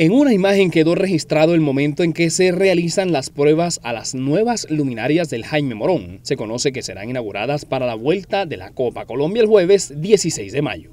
En una imagen quedó registrado el momento en que se realizan las pruebas a las nuevas luminarias del Jaime Morón. Se conoce que serán inauguradas para la vuelta de la Copa Colombia el jueves 16 de mayo.